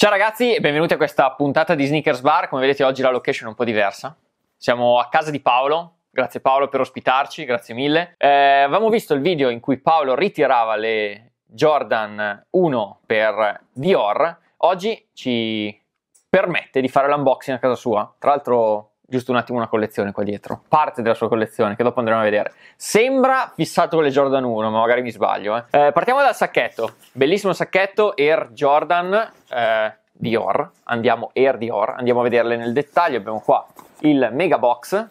Ciao ragazzi e benvenuti a questa puntata di Sneakers Bar. Come vedete oggi la location è un po' diversa. Siamo a casa di Paolo. Grazie Paolo per ospitarci, grazie mille. Eh, avevamo visto il video in cui Paolo ritirava le Jordan 1 per Dior. Oggi ci permette di fare l'unboxing a casa sua. Tra l'altro giusto un attimo una collezione qua dietro, parte della sua collezione che dopo andremo a vedere. Sembra fissato con le Jordan 1, ma magari mi sbaglio. Eh. Eh, partiamo dal sacchetto, bellissimo sacchetto Air Jordan eh, Dior, andiamo Air Dior, andiamo a vederle nel dettaglio, abbiamo qua il mega box.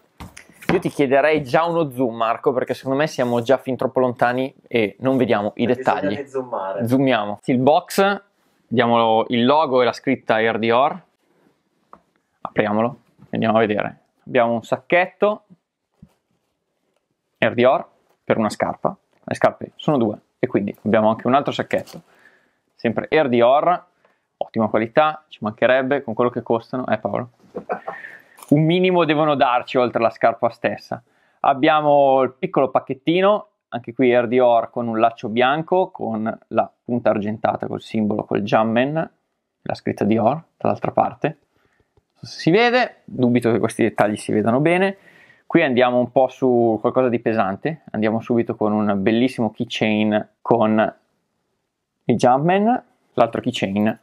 Io ti chiederei già uno zoom, Marco, perché secondo me siamo già fin troppo lontani e non vediamo i perché dettagli. Zoomare. Zoomiamo. Il box, diamo il logo e la scritta Air Dior. Apriamolo Andiamo a vedere. Abbiamo un sacchetto Air Dior per una scarpa. Le scarpe sono due e quindi abbiamo anche un altro sacchetto. Sempre Air Dior, ottima qualità, ci mancherebbe con quello che costano, eh Paolo? Un minimo devono darci oltre alla scarpa stessa. Abbiamo il piccolo pacchettino, anche qui Air Dior con un laccio bianco, con la punta argentata, col simbolo, col jamman, la scritta Dior dall'altra parte si vede, dubito che questi dettagli si vedano bene. Qui andiamo un po' su qualcosa di pesante, andiamo subito con un bellissimo keychain con il Jumpman, l'altro keychain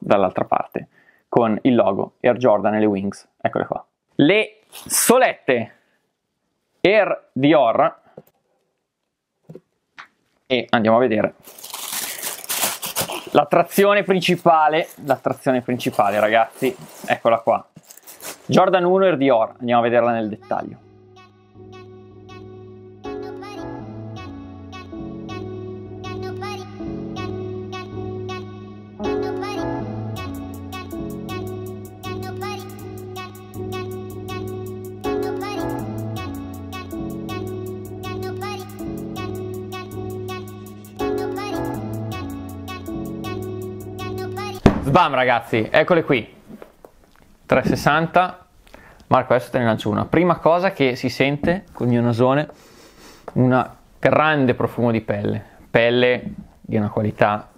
dall'altra parte, con il logo Air Jordan e le Wings, eccole qua. Le solette Air Dior e andiamo a vedere L'attrazione principale, l'attrazione principale ragazzi, eccola qua. Jordan 1 e Dior, andiamo a vederla nel dettaglio. Bam ragazzi, eccole qui. 360. Marco, adesso te ne lancio una. Prima cosa che si sente con il mio nasone, un grande profumo di pelle. Pelle di una qualità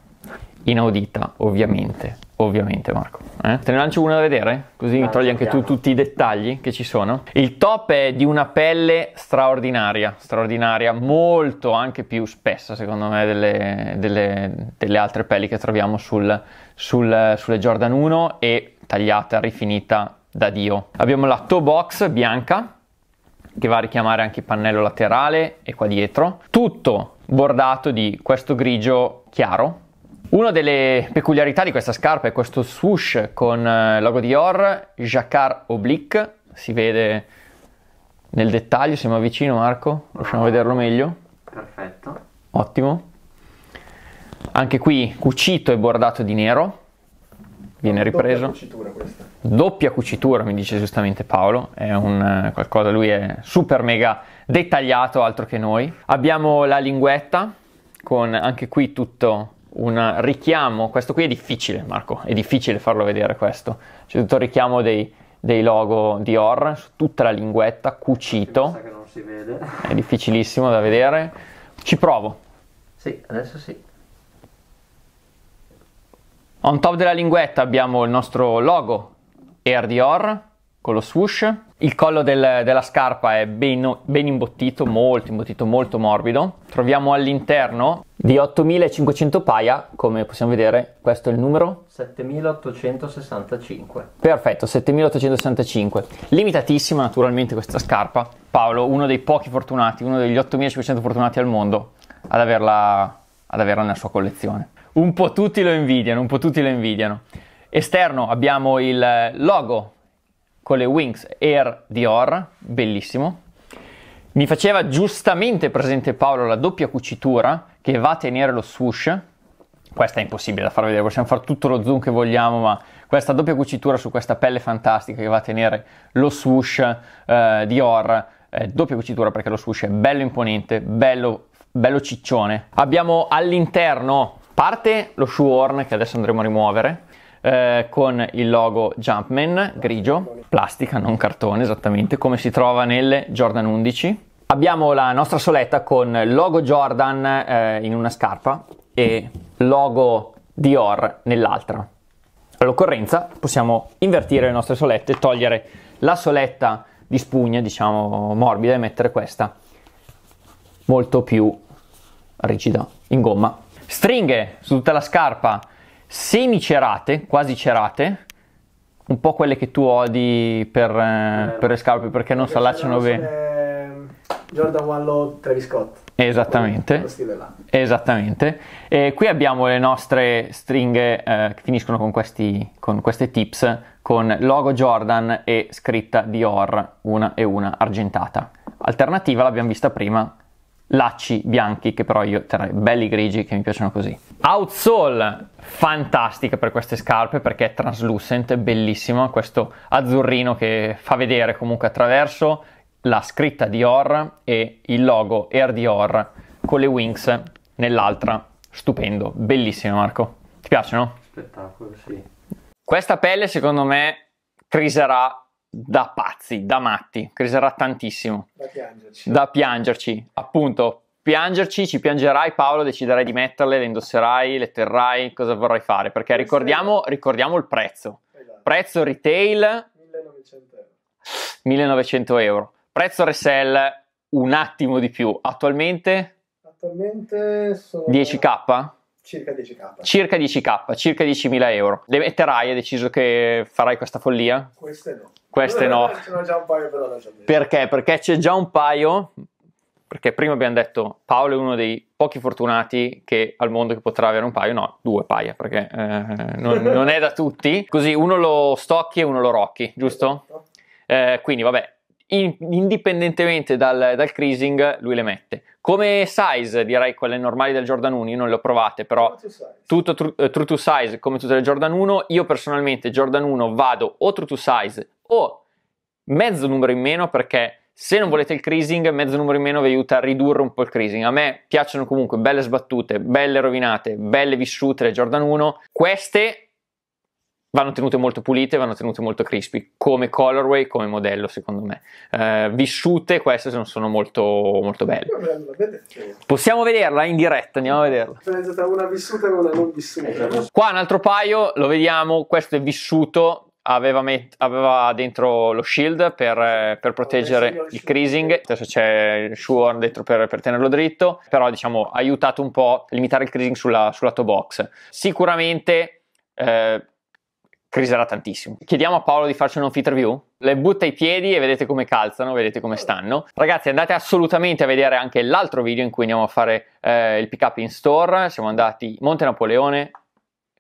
inaudita, ovviamente ovviamente Marco. Eh? Te ne lancio una da vedere, così allora, ah, togli anche tu tutti i dettagli che ci sono. Il top è di una pelle straordinaria, straordinaria, molto anche più spessa secondo me delle, delle, delle altre pelli che troviamo sul, sul, sulle Jordan 1 e tagliata, rifinita da Dio. Abbiamo la toe box bianca che va a richiamare anche il pannello laterale e qua dietro, tutto bordato di questo grigio chiaro una delle peculiarità di questa scarpa è questo swoosh con eh, logo Dior, Jacquard Oblique, si vede nel dettaglio, siamo vicino Marco, riusciamo a vederlo meglio. Perfetto. Ottimo. Anche qui cucito e bordato di nero, viene ripreso. Doppia cucitura questa. Doppia cucitura, mi dice giustamente Paolo, è un eh, qualcosa, lui è super mega dettagliato, altro che noi. Abbiamo la linguetta con anche qui tutto un richiamo, questo qui è difficile Marco, è difficile farlo vedere questo, c'è tutto il richiamo dei, dei logo Dior su tutta la linguetta, cucito, che non si vede. è difficilissimo da vedere, ci provo. Sì, adesso sì. On top della linguetta abbiamo il nostro logo Air Dior, con lo swoosh. Il collo del, della scarpa è ben, ben, imbottito, molto imbottito, molto morbido. Troviamo all'interno di 8500 paia, come possiamo vedere, questo è il numero 7865. Perfetto, 7865. Limitatissima naturalmente questa scarpa. Paolo, uno dei pochi fortunati, uno degli 8500 fortunati al mondo ad averla, ad averla nella sua collezione. Un po' tutti lo invidiano, un po' tutti lo invidiano. Esterno abbiamo il logo con le Wings Air Dior, bellissimo. Mi faceva giustamente presente Paolo la doppia cucitura che va a tenere lo swoosh. Questa è impossibile da far vedere, possiamo fare tutto lo zoom che vogliamo, ma questa doppia cucitura su questa pelle fantastica che va a tenere lo swoosh eh, Dior, eh, doppia cucitura perché lo swoosh è bello imponente, bello, bello ciccione. Abbiamo all'interno parte lo shoehorn che adesso andremo a rimuovere, eh, con il logo Jumpman grigio, plastica, non cartone esattamente, come si trova nelle Jordan 11. Abbiamo la nostra soletta con logo Jordan eh, in una scarpa e logo Dior nell'altra. All'occorrenza possiamo invertire le nostre solette, togliere la soletta di spugna, diciamo morbida, e mettere questa molto più rigida in gomma. Stringhe su tutta la scarpa semi cerate, quasi cerate, un po' quelle che tu odi per, eh, eh per le scarpe perché non si allacciano bene. Jordan 1 Low Travis Scott. Esattamente. Esattamente. E qui abbiamo le nostre stringhe eh, che finiscono con, questi, con queste tips con logo Jordan e scritta Dior, una e una argentata. Alternativa l'abbiamo vista prima, lacci bianchi che però io terrei belli grigi che mi piacciono così. Outsole fantastica per queste scarpe perché è translucent, bellissima, questo azzurrino che fa vedere comunque attraverso la scritta Dior e il logo Air Dior con le wings nell'altra. Stupendo, bellissimo Marco. Ti piacciono? Spettacolo, sì. Questa pelle secondo me criserà da pazzi, da matti, crescerà tantissimo. Da piangerci. Da piangerci, appunto. Piangerci, ci piangerai Paolo, deciderai di metterle, le indosserai, le terrai, cosa vorrai fare? Perché ricordiamo, ricordiamo il prezzo. Esatto. Prezzo retail 1900 euro. 1900 euro. Prezzo resell un attimo di più. Attualmente? Attualmente sono 10k? Circa 10k. Circa 10k, circa 10.000 euro. Le metterai? Hai deciso che farai questa follia? Queste no. Queste no. Ce già un paio, però Perché? Perché c'è già un paio. Perché prima abbiamo detto Paolo è uno dei pochi fortunati che al mondo che potrà avere un paio, no, due paia, perché eh, non, non, è da tutti. Così uno lo stocchi e uno lo rocchi, giusto? Esatto. Eh, quindi vabbè, in, indipendentemente dal, dal creasing lui le mette. Come size, direi quelle normali del Jordan 1, io non le ho provate, però tutto true, eh, true to size come tutte le Jordan 1, io personalmente Jordan 1 vado o true to size o mezzo numero in meno perché se non volete il creasing, mezzo numero in meno vi aiuta a ridurre un po' il creasing. A me piacciono comunque belle sbattute, belle rovinate, belle vissute le Jordan 1. Queste vanno tenute molto pulite, vanno tenute molto crispy, come colorway, come modello secondo me. Eh, vissute queste non sono molto, molto belle. Possiamo vederla in diretta, andiamo a vederla. Una vissuta e una non vissuta. Qua un altro paio, lo vediamo, questo è vissuto, Aveva, met- aveva, dentro lo shield per, eh, per proteggere il creasing, adesso c'è il Shure dentro per, per, tenerlo dritto, però diciamo ha aiutato un po' a limitare il creasing sulla, sulla top box. Sicuramente eh, criserà tantissimo. Chiediamo a Paolo di farci un'off review? Le butta i piedi e vedete come calzano, vedete come stanno. Ragazzi, andate assolutamente a vedere anche l'altro video in cui andiamo a fare eh, il pick up in store. Siamo andati Monte Napoleone,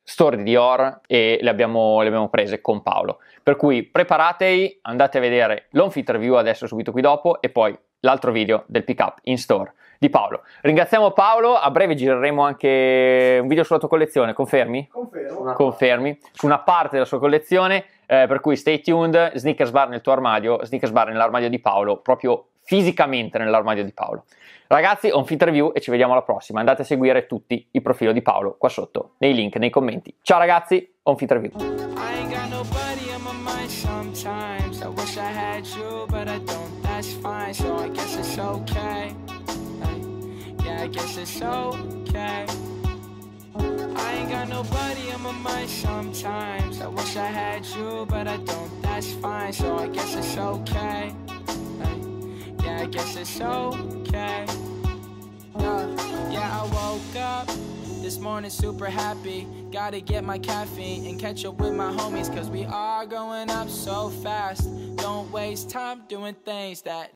store di Dior e le abbiamo, le abbiamo, prese con Paolo. Per cui preparatevi, andate a vedere l'onfit review adesso subito qui dopo e poi l'altro video del pick up in store di Paolo. Ringraziamo Paolo, a breve gireremo anche un video sulla tua collezione, confermi? Confermo. Confermi, su una parte della sua collezione, eh, per cui stay tuned, Sneakers Bar nel tuo armadio, Sneakers Bar nell'armadio di Paolo, proprio fisicamente nell'armadio di Paolo. Ragazzi, on fit review e ci vediamo alla prossima. Andate a seguire tutti i profili di Paolo qua sotto, nei link, nei commenti. Ciao ragazzi, on fit review. I I guess it's okay I ain't got nobody on my mind sometimes I wish I had you, but I don't, that's fine So I guess it's okay Yeah, I guess it's okay yeah, uh, yeah, I woke up this morning super happy Gotta get my caffeine and catch up with my homies Cause we are going up so fast Don't waste time doing things that